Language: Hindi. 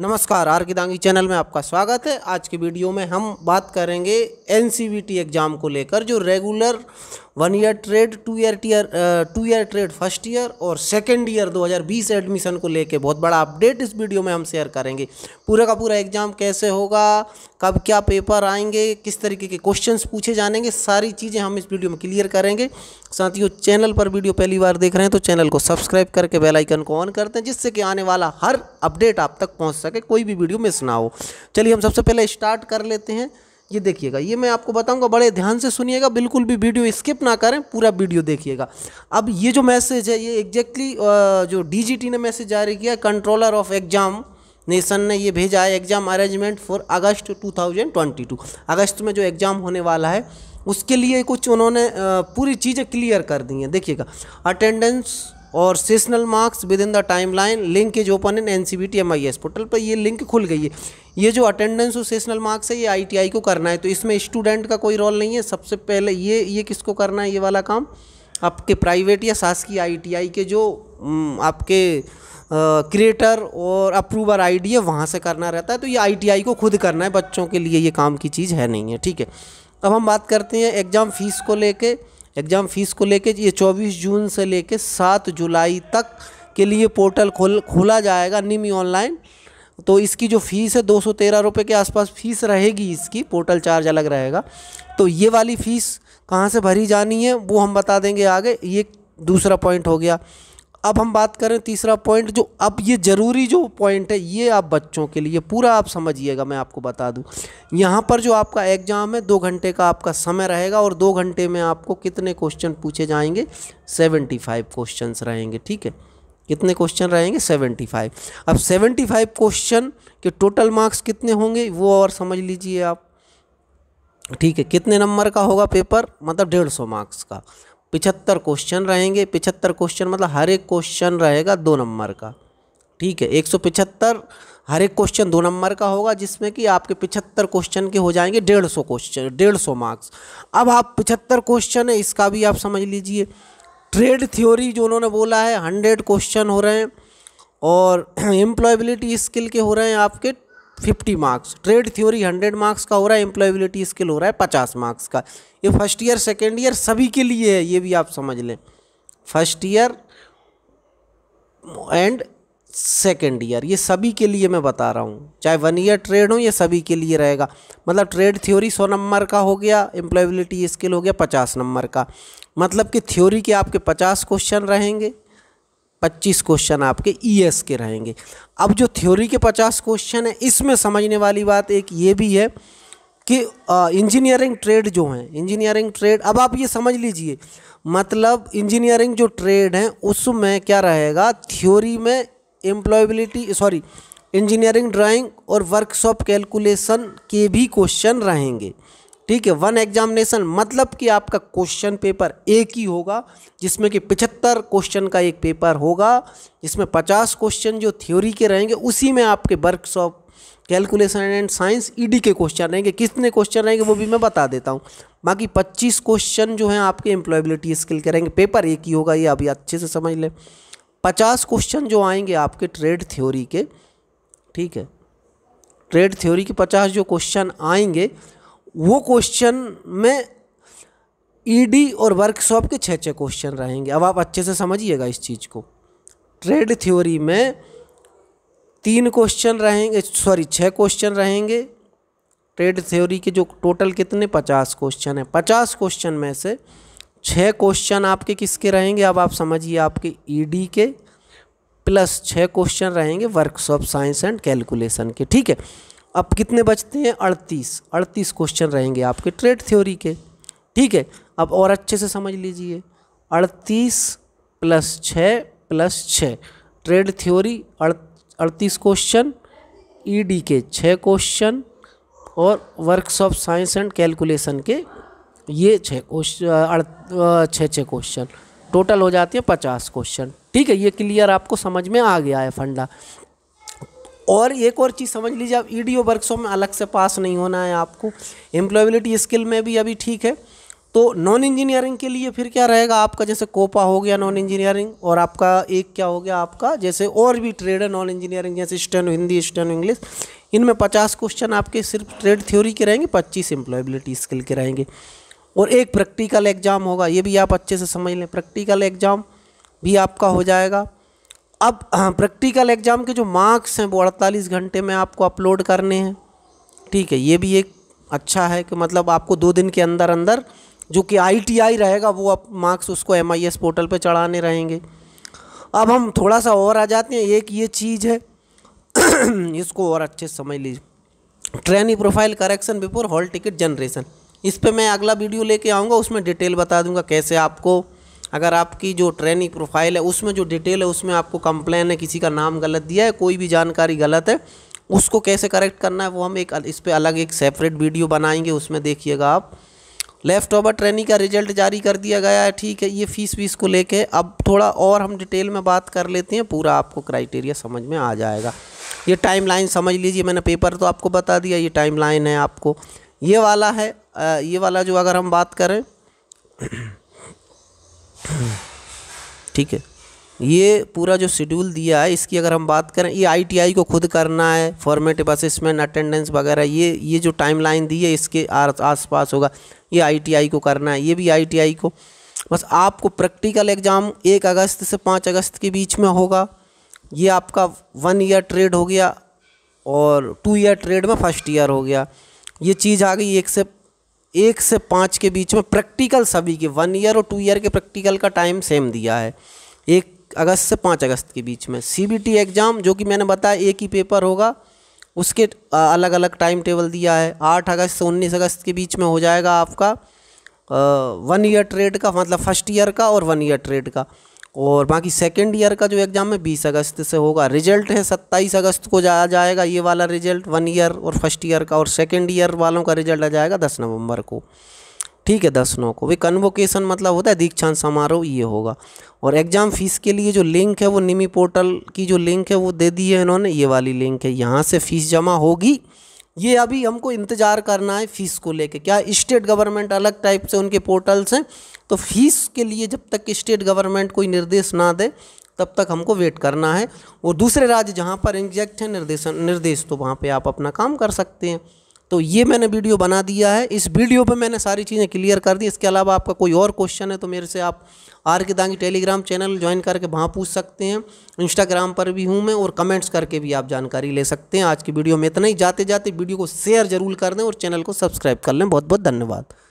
नमस्कार आर दांगी चैनल में आपका स्वागत है आज की वीडियो में हम बात करेंगे एन एग्ज़ाम e को लेकर जो regular one year trade two year tier two year trade first year और सेकेंड ईयर 2020 एडमिशन को लेके बहुत बड़ा अपडेट इस वीडियो में हम शेयर करेंगे पूरा का पूरा एग्ज़ाम कैसे होगा कब क्या पेपर आएंगे किस तरीके के क्वेश्चंस पूछे जानेंगे सारी चीज़ें हम इस वीडियो में क्लियर करेंगे साथियों चैनल पर वीडियो पहली बार देख रहे हैं तो चैनल को सब्सक्राइब करके बेलाइकन को ऑन करते हैं जिससे कि आने वाला हर अपडेट आप तक पहुँच सके कोई भी वीडियो मिस ना हो चलिए हम सबसे पहले स्टार्ट कर लेते हैं ये देखिएगा ये मैं आपको बताऊंगा बड़े ध्यान से सुनिएगा बिल्कुल भी वीडियो स्किप ना करें पूरा वीडियो देखिएगा अब ये जो मैसेज है ये एग्जैक्टली जो डीजीटी ने मैसेज जारी किया कंट्रोलर ऑफ एग्जाम नेशन ने ये भेजा है एग्जाम अरेंजमेंट फॉर अगस्त 2022 अगस्त में जो एग्ज़ाम होने वाला है उसके लिए कुछ उन्होंने पूरी चीज़ें क्लियर कर दी हैं देखिएगा अटेंडेंस और sessional marks within the time line link is open in N C B T M I S portal पर ये लिंक खुल गई है ये जो अटेंडेंस और सेशनल मार्क्स है ये आई टी आई को करना है तो इसमें स्टूडेंट का कोई रोल नहीं है सबसे पहले ये ये किसको करना है ये वाला काम आपके प्राइवेट या शासकीय आई टी आई के जो आपके क्रिएटर और अप्रूवर आईडी है वहाँ से करना रहता है तो ये आईटीआई को खुद करना है बच्चों के लिए ये काम की चीज़ है नहीं है ठीक है अब हम बात करते हैं एग्ज़ाम फ़ीस को लेकर एग्ज़ाम फ़ीस को लेके ये 24 जून से लेके 7 जुलाई तक के लिए पोर्टल खोल खोला जाएगा निमी ऑनलाइन तो इसकी जो फ़ीस है दो सौ के आसपास फ़ीस रहेगी इसकी पोर्टल चार्ज अलग रहेगा तो ये वाली फ़ीस कहाँ से भरी जानी है वो हम बता देंगे आगे ये दूसरा पॉइंट हो गया अब हम बात करें तीसरा पॉइंट जो अब ये ज़रूरी जो पॉइंट है ये आप बच्चों के लिए पूरा आप समझिएगा मैं आपको बता दूं यहाँ पर जो आपका एग्ज़ाम है दो घंटे का आपका समय रहेगा और दो घंटे में आपको कितने क्वेश्चन पूछे जाएंगे सेवेंटी फाइव क्वेश्चन रहेंगे ठीक है कितने क्वेश्चन रहेंगे सेवेंटी फाइव अब सेवेंटी फाइव क्वेश्चन के टोटल मार्क्स कितने होंगे वो और समझ लीजिए आप ठीक है कितने नंबर का होगा पेपर मतलब डेढ़ सौ मार्क्स का पिछहत्तर क्वेश्चन रहेंगे पिछहत्तर क्वेश्चन मतलब हर एक क्वेश्चन रहेगा दो नंबर का ठीक है एक सौ पिछहत्तर हर एक क्वेश्चन दो नंबर का होगा जिसमें कि आपके पिछहत्तर क्वेश्चन के हो जाएंगे डेढ़ सौ क्वेश्चन डेढ़ सौ मार्क्स अब आप पिछहत्तर क्वेश्चन है इसका भी आप समझ लीजिए ट्रेड थ्योरी जो उन्होंने बोला है हंड्रेड क्वेश्चन हो रहे हैं और एम्प्लॉयबिलिटी स्किल के हो रहे हैं आपके fifty marks trade theory hundred marks का हो रहा है एम्प्लॉयबिलिटी स्किल हो रहा है पचास मार्क्स का ये फर्स्ट ईयर सेकेंड ईयर सभी के लिए है ये भी आप समझ लें first year and second year ये सभी के लिए मैं बता रहा हूँ चाहे वन ईयर ट्रेड हो ये सभी के लिए रहेगा मतलब ट्रेड थ्योरी सौ नंबर का हो गया एम्प्लॉयबिलिटी स्किल हो गया पचास नंबर का मतलब कि थ्योरी के आपके पचास क्वेश्चन रहेंगे पच्चीस क्वेश्चन आपके ईएस e के रहेंगे अब जो थ्योरी के पचास क्वेश्चन है इसमें समझने वाली बात एक ये भी है कि इंजीनियरिंग ट्रेड जो हैं इंजीनियरिंग ट्रेड अब आप ये समझ लीजिए मतलब इंजीनियरिंग जो ट्रेड हैं उसमें क्या रहेगा थ्योरी में एम्प्लॉयबिलिटी सॉरी इंजीनियरिंग ड्राइंग और वर्कशॉप कैलकुलेशन के भी क्वेश्चन रहेंगे ठीक है वन एग्जामिनेशन मतलब कि आपका क्वेश्चन पेपर एक ही होगा जिसमें कि पिछहत्तर क्वेश्चन का एक पेपर होगा जिसमें पचास क्वेश्चन जो थ्योरी के रहेंगे उसी में आपके workshop calculation and science ED के क्वेश्चन रहेंगे कितने क्वेश्चन रहेंगे वो भी मैं बता देता हूँ बाकी पच्चीस क्वेश्चन जो हैं आपके एम्प्लॉयबिलिटी स्किल के रहेंगे पेपर एक ही होगा ये अभी अच्छे से समझ लें पचास क्वेश्चन जो आएंगे आपके ट्रेड थ्योरी के ठीक है ट्रेड थ्योरी के पचास जो क्वेश्चन आएंगे वो क्वेश्चन में ईडी e और वर्कशॉप के छः छः क्वेश्चन रहेंगे अब आप अच्छे से समझिएगा इस चीज़ को ट्रेड थ्योरी में तीन क्वेश्चन रहेंगे सॉरी छः क्वेश्चन रहेंगे ट्रेड थ्योरी के जो टोटल कितने पचास क्वेश्चन हैं पचास क्वेश्चन में से छः क्वेश्चन आपके किसके रहेंगे अब आप समझिए आपके ई e के प्लस छः क्वेश्चन रहेंगे वर्कशॉप साइंस एंड कैलकुलेशन के ठीक है अब कितने बचते हैं अड़तीस अड़तीस क्वेश्चन रहेंगे आपके ट्रेड थ्योरी के ठीक है अब और अच्छे से समझ लीजिए अड़तीस प्लस छः प्लस छः ट्रेड थ्योरी अड़तीस क्वेश्चन ईडी e के छः क्वेश्चन और workshop of science and calculation के ये छः क्वेश्चन छः छः क्वेश्चन टोटल हो जाते हैं पचास क्वेश्चन ठीक है ये क्लियर आपको समझ में आ गया है फंडा और एक और चीज़ समझ लीजिए आप ई e वर्कशॉप में अलग से पास नहीं होना है आपको एम्प्लॉयबिलिटी स्किल में भी अभी ठीक है तो नॉन इंजीनियरिंग के लिए फिर क्या रहेगा आपका जैसे कोपा हो गया नॉन इंजीनियरिंग और आपका एक क्या हो गया आपका जैसे और भी ट्रेड है नॉन इंजीनियरिंग जैसे स्टैंड हिंदी स्टैंड इंग्लिश इनमें पचास क्वेश्चन आपके सिर्फ ट्रेड थ्योरी के रहेंगे पच्चीस एम्प्लॉयबिलिटी स्किल के रहेंगे और एक प्रैक्टिकल एग्ज़ाम होगा ये भी आप अच्छे से समझ लें प्रैक्टिकल एग्ज़ाम भी आपका हो जाएगा अब प्रैक्टिकल हाँ, एग्ज़ाम के जो मार्क्स हैं वो अड़तालीस घंटे में आपको अपलोड करने हैं ठीक है ये भी एक अच्छा है कि मतलब आपको दो दिन के अंदर अंदर जो कि आईटीआई रहेगा वो अब मार्क्स उसको एमआईएस पोर्टल पे चढ़ाने रहेंगे अब हम थोड़ा सा और आ जाते हैं एक ये चीज़ है इसको और अच्छे से समझ लीजिए training profile correction before hall ticket generation इस पर मैं अगला वीडियो लेके आऊँगा उसमें डिटेल बता दूंगा कैसे आपको अगर आपकी जो ट्रेनिंग प्रोफाइल है उसमें जो डिटेल है उसमें आपको कंप्लेन है किसी का नाम गलत दिया है कोई भी जानकारी गलत है उसको कैसे करेक्ट करना है वो हम एक इस पर अलग एक सेपरेट वीडियो बनाएंगे उसमें देखिएगा आप लेफ्ट ओवर ट्रेनिंग का रिजल्ट जारी कर दिया गया है ठीक है ये फ़ीस वीस को लेके अब थोड़ा और हम डिटेल में बात कर लेते हैं पूरा आपको क्राइटेरिया समझ में आ जाएगा ये टाइम लाइन समझ लीजिए मैंने पेपर तो आपको बता दिया ये टाइम लाइन है आपको ये वाला है ये वाला जो अगर हम बात करें ठीक है ये पूरा जो शेड्यूल दिया है इसकी अगर हम बात करें ये आईटीआई को खुद करना है फॉर्मेटिव असेसमेंट अटेंडेंस वगैरह ये ये जो टाइमलाइन दी है इसके आस पास होगा ये आईटीआई को करना है ये भी आईटीआई को बस आपको प्रैक्टिकल एग्ज़ाम एक अगस्त से पाँच अगस्त के बीच में होगा ये आपका वन ईयर ट्रेड हो गया और टू ईयर ट्रेड में फर्स्ट ईयर हो गया ये चीज़ आ गई एक से एक से पाँच के बीच में प्रैक्टिकल सभी के वन ईयर और टू ईयर के प्रैक्टिकल का टाइम सेम दिया है एक अगस्त से पाँच अगस्त के बीच में सी एग्ज़ाम जो कि मैंने बताया एक ही पेपर होगा उसके अलग अलग टाइम टेबल दिया है आठ अगस्त से उन्नीस अगस्त के बीच में हो जाएगा आपका वन ईयर ट्रेड का मतलब फर्स्ट ईयर का और वन ईयर ट्रेड का और बाकी सेकेंड ईयर का जो एग्ज़ाम है बीस अगस्त से होगा रिजल्ट है सत्ताईस अगस्त को जा जाएगा ये वाला रिजल्ट वन ईयर और फर्स्ट ईयर का और सेकेंड ईयर वालों का रिजल्ट आ जाएगा दस नवंबर को ठीक है दस नौ को भी कन्वोकेशन मतलब होता है दीक्षांत समारोह ये होगा और एग्ज़ाम फ़ीस के लिए जो लिंक है वो निमी पोर्टल की जो लिंक है वो दे दी है इन्होंने ये वाली लिंक है यहाँ से फ़ीस जमा होगी ये अभी हमको इंतज़ार करना है फ़ीस को लेके क्या स्टेट गवर्नमेंट अलग टाइप से उनके पोर्टल्स हैं तो फीस के लिए जब तक स्टेट गवर्नमेंट कोई निर्देश ना दे तब तक हमको वेट करना है और दूसरे राज्य जहाँ पर एग्जैक्ट है निर्देशन निर्देश तो वहाँ पर आप अपना काम कर सकते हैं तो ये मैंने वीडियो बना दिया है इस वीडियो पे मैंने सारी चीज़ें क्लियर कर दी इसके अलावा आपका कोई और क्वेश्चन है तो मेरे से आप आर के दांगी टेलीग्राम चैनल ज्वाइन करके वहाँ पूछ सकते हैं इंस्टाग्राम पर भी हूँ मैं और कमेंट्स करके भी आप जानकारी ले सकते हैं आज की वीडियो में इतना ही जाते जाते वीडियो को शेयर जरूर कर दें और चैनल को सब्सक्राइब कर लें बहुत बहुत धन्यवाद